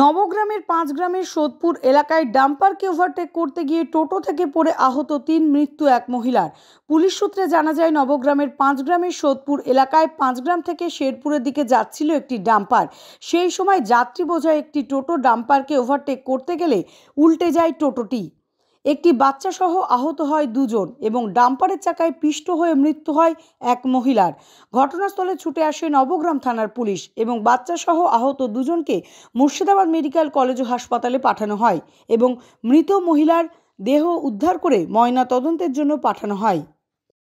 নবগ্রামের পাঁচ গ্রামের সোদপুর এলাকায় ডাম্পারকে ওভারটেক করতে গিয়ে টোটো থেকে পড়ে আহত তিন মৃত্যু এক মহিলার পুলিশ সূত্রে জানা যায় নবগ্রামের পাঁচ গ্রামের সোদপুর এলাকায় পাঁচ গ্রাম থেকে শেরপুরের দিকে যাচ্ছিল একটি ডাম্পার সেই সময় যাত্রী বোঝায় একটি টোটো ডাম্পারকে ওভারটেক করতে গেলে উল্টে যায় টোটোটি একটি বাচ্চাসহ আহত হয় দুজন এবং ডাম্পারের চাকায় পিষ্ট হয়ে মৃত্যু হয় এক মহিলার ঘটনাস্থলে ছুটে আসে নবগ্রাম থানার পুলিশ এবং বাচ্চাসহ আহত দুজনকে মুর্শিদাবাদ মেডিকেল কলেজ ও হাসপাতালে পাঠানো হয় এবং মৃত মহিলার দেহ উদ্ধার করে ময়না তদন্তের জন্য পাঠানো হয়